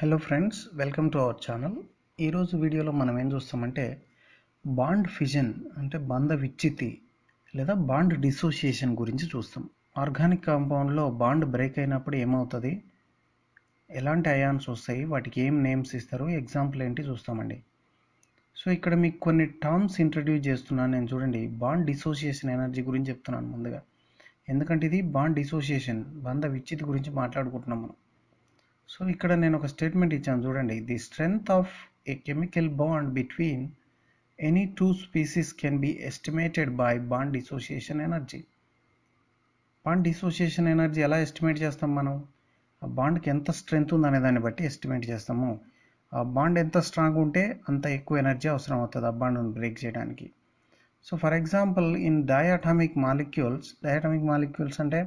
hello friends welcome to our channel ఈరోజు వీడియోలో మనం ఏం చూస్తామంటే బాండ్ ఫిజన్ అంటే బంధ విచ్చితి లేదా బాండ్ డిసోసియేషన్ గురించి చూస్తాం ఆర్గానిక్ కాంపౌండ్లో బాండ్ బ్రేక్ అయినప్పుడు ఏమవుతుంది ఎలాంటి అయాన్స్ వస్తాయి వాటికి ఏం నేమ్స్ ఇస్తారు ఎగ్జాంపుల్ ఏంటి చూస్తామండి సో ఇక్కడ మీకు కొన్ని టర్మ్స్ ఇంట్రడ్యూస్ చేస్తున్నాను నేను చూడండి బాండ్ డిసోసియేషన్ ఎనర్జీ గురించి చెప్తున్నాను ముందుగా ఎందుకంటే ఇది బాండ్ డిసోసియేషన్ బంధ విచ్చితి గురించి మాట్లాడుకుంటున్నాం మనం సో ఇక్కడ నేను ఒక స్టేట్మెంట్ ఇచ్చాను చూడండి the strength of a chemical bond between any two species can be estimated by bond dissociation energy bond dissociation energy ఎలా ఎస్టిమేట్ చేస్తాం మనం ఆ బాండ్కి ఎంత స్ట్రెంగ్త్ ఉందనే దాన్ని బట్టి ఎస్టిమేట్ చేస్తాము ఆ బాండ్ ఎంత స్ట్రాంగ్ ఉంటే అంత ఎక్కువ ఎనర్జీ అవసరం అవుతుంది ఆ బాండ్ను బ్రేక్ చేయడానికి so for example in diatomic molecules diatomic molecules అంటే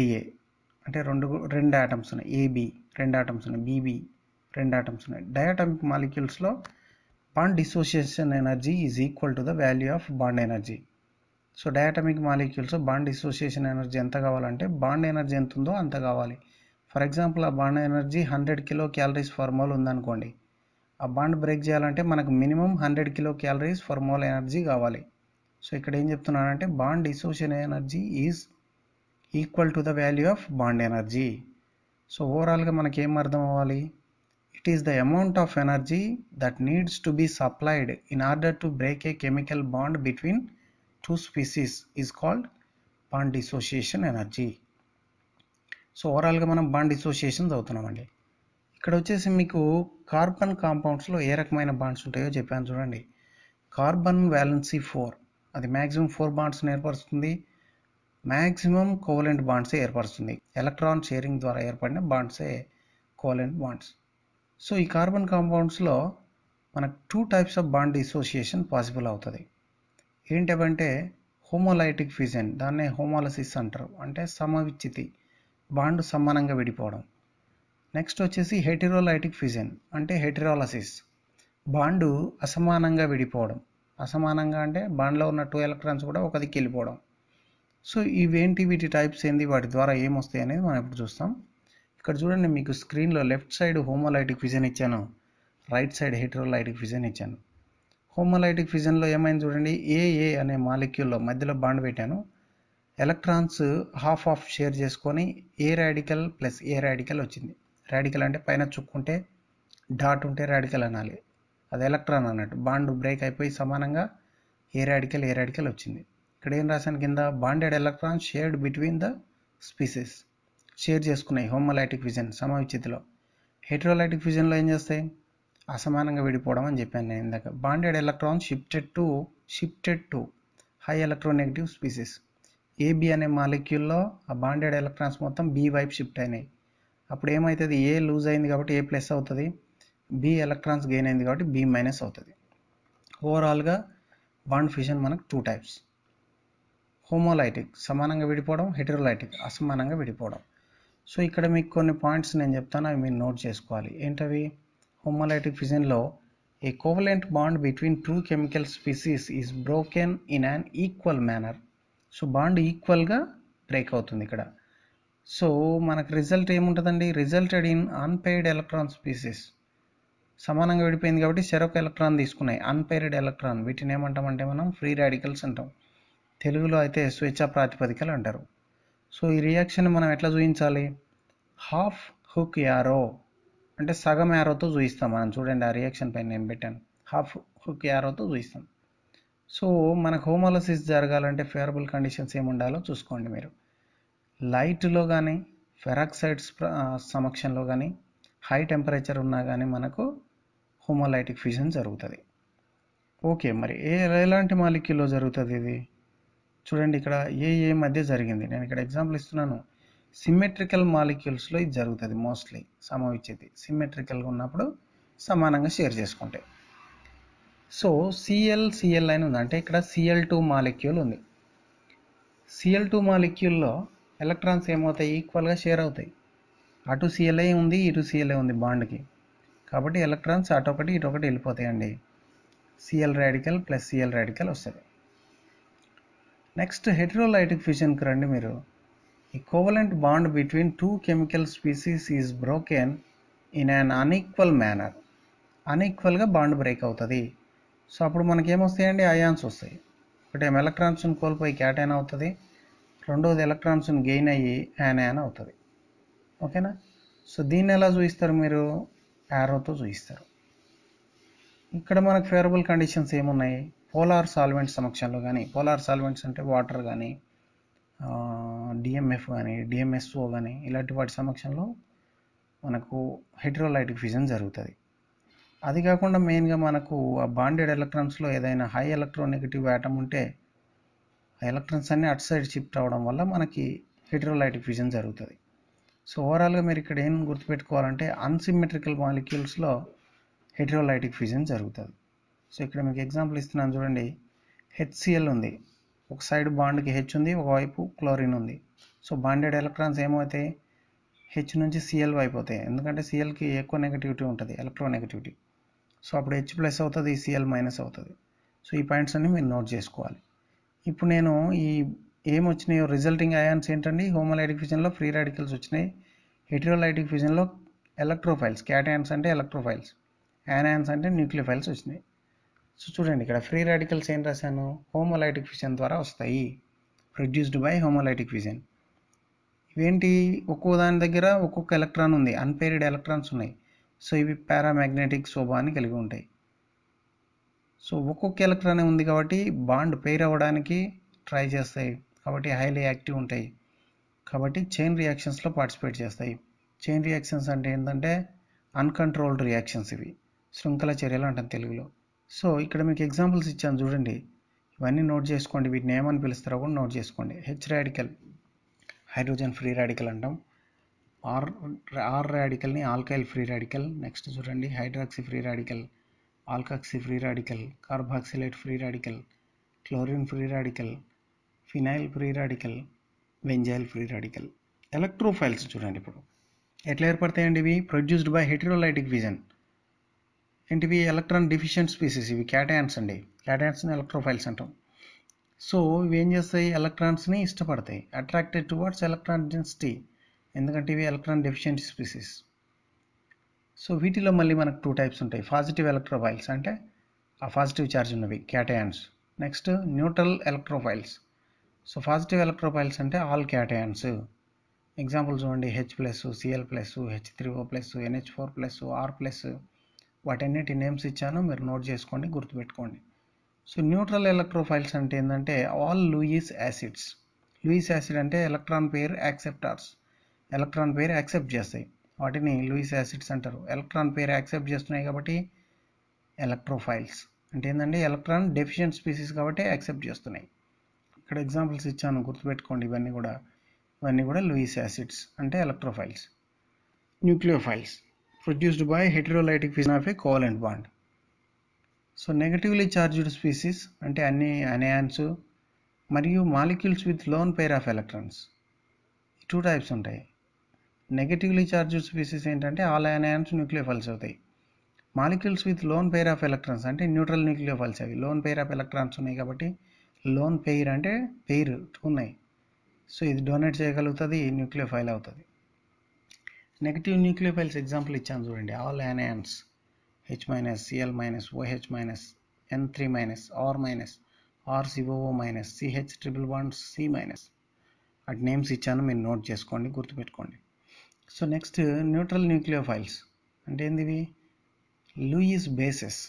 ఏఏ అంటే రెండు రెండు యాటమ్స్ ఉన్నాయి ఏబీ రెండు ఆటమ్స్ ఉన్నాయి బీబీ రెండు ఆటమ్స్ ఉన్నాయి డయాటమిక్ మాలిక్యూల్స్లో bond dissociation energy is equal to the value of bond energy so diatomic molecules bond dissociation energy ఎంత కావాలంటే బాండ్ ఎనర్జీ ఎంత ఉందో అంత కావాలి ఫర్ ఎగ్జాంపుల్ ఆ bond energy hundred kilo calories per mole ఉందనుకోండి ఆ బాండ్ బ్రేక్ చేయాలంటే మనకు minimum hundred kilo calories per mole energy కావాలి సో ఇక్కడ ఏం చెప్తున్నానంటే bond dissociation energy is equal to the value of bond energy so ఓవరాల్గా మనకి ఏం అర్థం అవ్వాలి it is the amount of energy that needs to be supplied in order to break a chemical bond between two species is called bond dissociation energy so ఓవరాల్గా మనం bond dissociation చదువుతున్నామండి ఇక్కడ వచ్చేసి మీకు కార్బన్ కాంపౌండ్స్లో ఏ రకమైన బాండ్స్ ఉంటాయో చెప్పాను చూడండి carbon valency four అది మ్యాక్సిమం ఫోర్ బాండ్స్ని ఏర్పరుస్తుంది మ్యాక్సిమం కోవలెంట్ బాండ్సే ఏర్పరుస్తుంది ఎలక్ట్రాన్ షేరింగ్ ద్వారా ఏర్పడిన బాండ్సే కోవలెంట్ బాండ్స్ సో ఈ కార్బన్ కాంపౌండ్స్లో మనకు two types of bond dissociation possible అవుతుంది ఏంటంటే హోమోలైటిక్ ఫ్యూజన్ దాన్నే హోమోలసిస్ అంటారు అంటే సమవిచ్చితి బాండ్ సమానంగా విడిపోవడం నెక్స్ట్ వచ్చేసి హెటిరోలైటిక్ ఫ్యూజన్ అంటే హెటిరోలసిస్ బాండు అసమానంగా విడిపోవడం అసమానంగా అంటే బాండ్లో ఉన్న టూ ఎలక్ట్రాన్స్ కూడా ఒక వెళ్ళిపోవడం సో ఇవేంటి వీటి టైప్స్ ఏంది వాటి ద్వారా ఏమొస్తాయి అనేది మనం ఇప్పుడు చూస్తాం ఇక్కడ చూడండి మీకు స్క్రీన్లో లెఫ్ట్ సైడ్ హోమోలైటిక్ విజన్ ఇచ్చాను రైట్ సైడ్ హెట్రోలైటిక్ విజన్ ఇచ్చాను హోమోలైటిక్ ఫిజన్లో ఏమైంది చూడండి ఏఏ అనే మాలిక్యూల్లో మధ్యలో బాండ్ పెట్టాను ఎలక్ట్రాన్స్ హాఫ్ ఆఫ్ షేర్ చేసుకొని A radical plus A radical వచ్చింది రాడికల్ అంటే పైన చుక్కుంటే డాట్ ఉంటే రాడికల్ అనాలి అది ఎలక్ట్రాన్ అన్నట్టు బాండ్ బ్రేక్ అయిపోయి సమానంగా ఏ రాడికల్ ఏ రాడికల్ వచ్చింది ఇక్కడ ఏం రాశాను కింద bonded electrons shared between the species share చేసుకున్నాయి హోమోలైటిక్ ఫిజన్ సమవిచ్చితిలో హెట్రోలైటిక్ ఫిజన్లో ఏం చేస్తాయి అసమానంగా విడిపోవడం అని చెప్పాను నేను ఇందాక bonded electrons shifted to shifted to high electronegative species AB అనే మాలిక్యూల్లో ఆ బాండెడ్ ఎలక్ట్రాన్స్ మొత్తం బి వైపు షిఫ్ట్ అయినాయి అప్పుడు ఏమవుతుంది ఏ లూజ్ అయింది కాబట్టి ఏ ప్లస్ అవుతుంది బి ఎలక్ట్రాన్స్ గెయిన్ అయింది కాబట్టి బి మైనస్ అవుతుంది ఓవరాల్గా బాండ్ ఫిజన్ మనకు టూ టైప్స్ హోమోలైటిక్ సమానంగా విడిపోవడం హెటరోలైటిక్ అసమానంగా విడిపోవడం సో ఇక్కడ మీకు కొన్ని పాయింట్స్ నేను చెప్తాను అవి మీరు నోట్ చేసుకోవాలి ఏంటవి హోమోలైటిక్ ఫిజన్లో a covalent bond between two chemical species is broken in an equal manner so bond ఈక్వల్గా బ్రేక్ అవుతుంది ఇక్కడ సో మనకు రిజల్ట్ ఏముంటుందండి resulted in unpaired electron species సమానంగా విడిపోయింది కాబట్టి సెరొక ఎలక్ట్రాన్ తీసుకున్నాయి అన్పెయిర్డ్ ఎలక్ట్రాన్ వీటిని ఏమంటామంటే మనం ఫ్రీ రాడికల్స్ అంటాం తెలుగులో అయితే స్వేచ్ఛ ప్రాతిపదికలు అంటారు సో ఈ రియాక్షన్ మనం ఎట్లా చూపించాలి హాఫ్ హుక్ యారో అంటే సగం యారోతో చూపిస్తాం మనం చూడండి ఆ రియాక్షన్ పైన నేను పెట్టాను హాఫ్ హుక్ యారోతో చూపిస్తాం సో మనకు హోమాలసిస్ జరగాలంటే ఫేవరబుల్ కండిషన్స్ ఏమి ఉండాలో చూసుకోండి మీరు లైట్లో కానీ ఫెరాక్సైడ్స్ సమక్షంలో కానీ హై టెంపరేచర్ ఉన్నా కానీ మనకు హోమోలైటిక్ ఫ్యూజన్ జరుగుతుంది ఓకే మరి ఏ ఎలాంటి మాలిక్యూల్లో జరుగుతుంది ఇది చూడండి ఇక్కడ ఏ ఏ మధ్య జరిగింది నేను ఇక్కడ ఎగ్జాంపుల్ ఇస్తున్నాను సిమ్మెట్రికల్ మాలిక్యూల్స్లో ఇది జరుగుతుంది మోస్ట్లీ సమవిచ్చేది సిమ్మెట్రికల్గా ఉన్నప్పుడు సమానంగా షేర్ చేసుకుంటే సో సిఎల్ సిఎల్ అని ఉంది అంటే ఇక్కడ సిఎల్ టూ మాలిక్యూల్ ఉంది సిఎల్ టూ మాలిక్యూల్లో ఎలక్ట్రాన్స్ ఏమవుతాయి ఈక్వల్గా షేర్ అవుతాయి అటు సిఎల్ఏ ఉంది ఇటు సిఎల్ఏ ఉంది బాండ్కి కాబట్టి ఎలక్ట్రాన్స్ అటు ఒకటి ఇటు ఒకటి వెళ్ళిపోతాయండి C L radical plus C L radical వస్తుంది నెక్స్ట్ హెటరోలైటిక్ ఫిజన్కి రండి మీరు equivalent bond between two chemical species is broken in an unequal manner అన్ఈక్వల్గా బాండ్ బ్రేక్ అవుతుంది సో అప్పుడు మనకేమొస్తాయండి అయాన్స్ వస్తాయి ఒకటేమో ఎలక్ట్రాన్స్ని కోల్పోయి క్యాటైన్ అవుతుంది రెండోది ఎలక్ట్రాన్స్ని గెయిన్ అయ్యి యానయాన్ అవుతుంది ఓకేనా సో దీన్ని ఎలా చూపిస్తారు మీరు యారోతో చూపిస్తారు ఇక్కడ మనకు ఫేవరబుల్ కండిషన్స్ ఏమున్నాయి పోలార్ సాల్వెంట్స్ సమక్షంలో కానీ పోలార్ సాల్వెంట్స్ అంటే వాటర్ కానీ డిఎంఎఫ్ కానీ డిఎంఎస్ఓ కానీ ఇలాంటి వాటి సమక్షంలో మనకు హైడ్రోలైటిక్ ఫిజన్ జరుగుతుంది అది కాకుండా మెయిన్గా మనకు ఆ బాండెడ్ ఎలక్ట్రాన్స్లో ఏదైనా హై ఎలక్ట్రోనెగిటివ్ యాటమ్ ఉంటే ఆ ఎలక్ట్రాన్స్ అన్నీ అటు సైడ్ షిఫ్ట్ అవ్వడం వల్ల మనకి హైడ్రోలైటిక్ ఫిజన్ జరుగుతుంది సో ఓవరాల్గా మీరు ఇక్కడ ఏం గుర్తుపెట్టుకోవాలంటే అన్సిమెట్రికల్ మాలిక్యూల్స్లో హైడ్రోలైటిక్ ఫిజన్ జరుగుతుంది సో ఇక్కడ మీకు ఎగ్జాంపుల్ ఇస్తున్నాను చూడండి హెచ్సిఎల్ ఉంది ఒక సైడ్ బాండ్కి హెచ్ ఉంది ఒకవైపు క్లోరిన్ ఉంది సో బాండెడ్ ఎలక్ట్రాన్స్ ఏమవుతాయి హెచ్ నుంచి సిఎల్ అయిపోతాయి ఎందుకంటే సిఎల్కి ఎక్కువ నెగటివిటీ ఉంటుంది నెగటివిటీ సో అప్పుడు హెచ్ ప్లస్ అవుతుంది సిఎల్ మైనస్ అవుతుంది సో ఈ పాయింట్స్ అన్ని మీరు నోట్ చేసుకోవాలి ఇప్పుడు నేను ఈ ఏం వచ్చినాయో రిజల్టింగ్ అయాన్స్ ఏంటండి హోమోలైటిక్ ఫ్యూజన్లో ఫ్రీ రాడికల్స్ వచ్చినాయి హెటిరోలైటిక్ ఫ్యూజన్లో ఎలక్ట్రోఫైల్స్ క్యాటయాన్స్ అంటే ఎలక్ట్రోఫైల్స్ యానాయన్స్ అంటే న్యూక్లియోఫైల్స్ వచ్చినాయి సో చూడండి ఇక్కడ ఫ్రీ రాడికల్స్ ఏం రాశాను హోమోలైటిక్ ఫిజన్ ద్వారా వస్తాయి ప్రొడ్యూస్డ్ బై హోమోలైటిక్ ఫిజన్ ఇవేంటి ఒక్కో దాని దగ్గర ఒక్కొక్క ఎలక్ట్రాన్ ఉంది అన్పేరిడ్ ఎలక్ట్రాన్స్ ఉన్నాయి సో ఇవి పారామాగ్నెటిక్ శోభాన్ని కలిగి ఉంటాయి సో ఒక్కొక్క ఎలక్ట్రాన్ ఉంది కాబట్టి బాండ్ పేర్ అవ్వడానికి ట్రై చేస్తాయి కాబట్టి హైలీ యాక్టివ్ ఉంటాయి కాబట్టి చైన్ రియాక్షన్స్లో పార్టిసిపేట్ చేస్తాయి చైన్ రియాక్షన్స్ అంటే ఏంటంటే అన్కంట్రోల్డ్ రియాక్షన్స్ ఇవి శృంఖల చర్యలు అంటాం తెలుగులో సో ఇక్కడ మీకు ఎగ్జాంపుల్స్ ఇచ్చాను చూడండి ఇవన్నీ నోట్ చేసుకోండి వీటిని ఏమని పిలుస్తారో కూడా నోట్ చేసుకోండి H radical hydrogen free radical అంటాం ఆర్ ఆర్ రాడికల్ని ఆల్కైల్ ఫ్రీ రాడికల్ నెక్స్ట్ చూడండి hydroxy free radical alkoxy free radical carboxylate free radical chlorine free radical phenyl free radical benzyl free radical electrophiles చూడండి ఇప్పుడు ఎట్లా ఏర్పడతాయండి ఇవి produced by heterolytic fission ఏంటివి electron deficient species ఇవి cations అండి క్యాటయాన్స్ని ఎలక్ట్రోఫైల్స్ అంటాం సో ఇవి ఏం చేస్తాయి ఎలక్ట్రాన్స్ని ఇష్టపడతాయి అట్రాక్టెడ్ టువర్డ్స్ ఎలక్ట్రాన్ డెన్సిటీ ఎందుకంటే ఇవి ఎలక్ట్రాన్ డెఫిషియెంట్ స్పీసీస్ సో వీటిలో మళ్ళీ మనకు టూ టైప్స్ ఉంటాయి పాజిటివ్ ఎలక్ట్రోఫైల్స్ అంటే ఆ పాజిటివ్ ఛార్జ్ ఉన్నవి cations next neutral electrophiles so positive electrophiles అంటే ఆల్ క్యాటయాన్స్ ఎగ్జాంపుల్ చూడండి H plus CL plus H three O plus NH four plus R plus వాటన్నిటి నేమ్స్ ఇచ్చాను మీరు నోట్ చేసుకోండి గుర్తుపెట్టుకోండి సో న్యూట్రల్ ఎలక్ట్రోఫైల్స్ అంటే ఏంటంటే all Lewis acids Lewis acid అంటే electron pair acceptors electron pair accept చేస్తాయి వాటిని లూయిస్ యాసిడ్స్ అంటారు ఎలక్ట్రాన్ పేరు యాక్సెప్ట్ చేస్తున్నాయి కాబట్టి ఎలక్ట్రోఫైల్స్ అంటే ఏంటంటే ఎలక్ట్రాన్ డెఫిషియెంట్ స్పీసీస్ కాబట్టి యాక్సెప్ట్ చేస్తున్నాయి ఇక్కడ ఎగ్జాంపుల్స్ ఇచ్చాను గుర్తుపెట్టుకోండి ఇవన్నీ కూడా ఇవన్నీ కూడా లూయిస్ యాసిడ్స్ అంటే electrophiles nucleophiles produced by heterolytic fission of a covalent bond so negatively charged species అంటే అన్ని అనయాన్స్ మరియు molecules with lone pair of electrons two types ఉంటాయి నెగటివ్లీ చార్జ్డ్ స్పీసీస్ ఏంటంటే ఆల్ అనయాన్స్ న్యూక్లియోఫల్స్ అవుతాయి molecules with lone pair of electrons అంటే neutral nucleophiles అవి lone pair of electrons ఉన్నాయి కాబట్టి లోన్ పెయిర్ అంటే పెయిర్ ఉన్నాయి సో ఇది డొనేట్ చేయగలుగుతుంది న్యూక్లియోఫైల్ అవుతుంది నెగిటివ్ న్యూక్లియోఫైల్స్ ఎగ్జాంపుల్ ఇచ్చాను చూడండి all anions H minus CL minus OH minus N three minus R minus R COO minus CH triple one C minus అటు నేమ్స్ ఇచ్చాను మీరు నోట్ చేసుకోండి గుర్తుపెట్టుకోండి సో నెక్స్ట్ న్యూట్రల్ న్యూక్లియోఫైల్స్ అంటే ఏంటివి లూయిస్ బేసెస్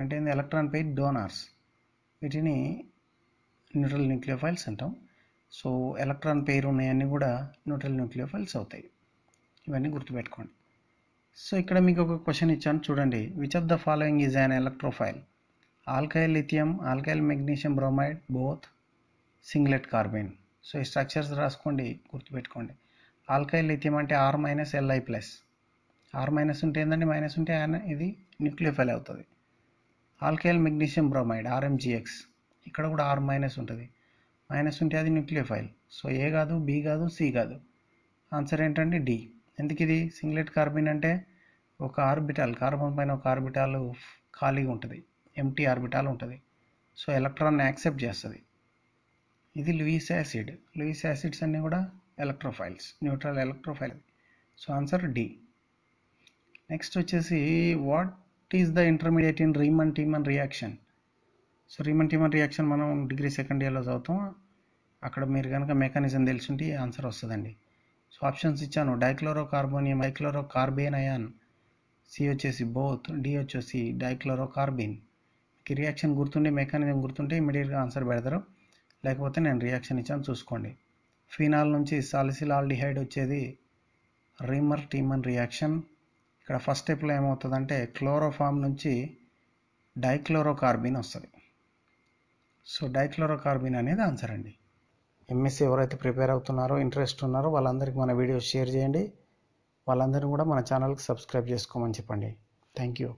అంటే ఏంది ఎలక్ట్రాన్ పై డోనార్స్ వీటిని న్యూట్రల్ న్యూక్లియోఫైల్స్ అంటాం సో ఎలక్ట్రాన్ పేరు ఉన్నాయన్నీ కూడా న్యూట్రల్ న్యూక్లియోఫైల్స్ అవుతాయి ఇవన్నీ గుర్తుపెట్టుకోండి సో ఇక్కడ మీకు ఒక క్వశ్చన్ ఇచ్చాను చూడండి which of the following is an electrophile alkyl lithium alkyl magnesium bromide both singlet carbene so ఈ స్ట్రక్చర్స్ రాసుకోండి గుర్తుపెట్టుకోండి ఆల్కైల్ లిథియం అంటే R minus Li plus R minus ఉంటే ఏంటంటే మైనస్ ఉంటే ఆయన ఇది న్యూక్లియోఫైల్ అవుతుంది ఆల్కైల్ మెగ్నీషియం బ్రోమైడ్ ఆర్ఎంజిఎక్స్ ఇక్కడ కూడా ఆర్ మైనస్ ఉంటుంది మైనస్ ఉంటే అది న్యూక్లియోఫైల్ సో ఏ కాదు బి కాదు సి కాదు ఆన్సర్ ఏంటంటే డి ఎందుకు ఇది సింగ్లెట్ కార్బిన్ అంటే ఒక ఆర్బిటాల్ కార్బన్ పైన ఒక ఆర్బిటాల్ ఖాళీగా ఉంటుంది ఎంటీ ఆర్బిటాల్ ఉంటుంది సో ఎలక్ట్రాన్ యాక్సెప్ట్ చేస్తుంది ఇది లూయిస్ యాసిడ్ లూయిస్ యాసిడ్స్ అన్నీ కూడా electrophiles neutral electrophile so answer D next వచ్చేసి what is the intermediate in Reimer Tiemann reaction so Reimer Tiemann reaction మనం డిగ్రీ సెకండ్ ఇయర్లో చదువుతాం అక్కడ మీరు కనుక మెకానిజం తెలిసి ఉంటే ఆన్సర్ వస్తుందండి సో ఆప్షన్స్ ఇచ్చాను dichloro carbonium dichloro carbene anion C వచ్చేసి బోత్ డి వచ్చేసి డైక్లోరో కార్బిన్ మీకు రియాక్షన్ గుర్తుండే మెకానిజం గుర్తుంటే ఇమీడియట్గా ఆన్సర్ పెడతారు లేకపోతే నేను రియాక్షన్ ఇచ్చాను చూసుకోండి ఫినాల్ నుంచి ఆల్డిహైడ్ వచ్చేది రీమర్ టీమన్ రియాక్షన్ ఇక్కడ ఫస్ట్ స్టెప్లో ఏమవుతుందంటే క్లోరోఫామ్ నుంచి డైక్లోరోకార్బిన్ వస్తుంది సో డైక్లోరోకార్బిన్ అనేది ఆన్సర్ అండి ఎంఎస్సి ఎవరైతే ప్రిపేర్ అవుతున్నారో ఇంట్రెస్ట్ ఉన్నారో వాళ్ళందరికీ మన వీడియో షేర్ చేయండి వాళ్ళందరినీ కూడా మన ఛానల్కి సబ్స్క్రైబ్ చేసుకోమని చెప్పండి థ్యాంక్ యూ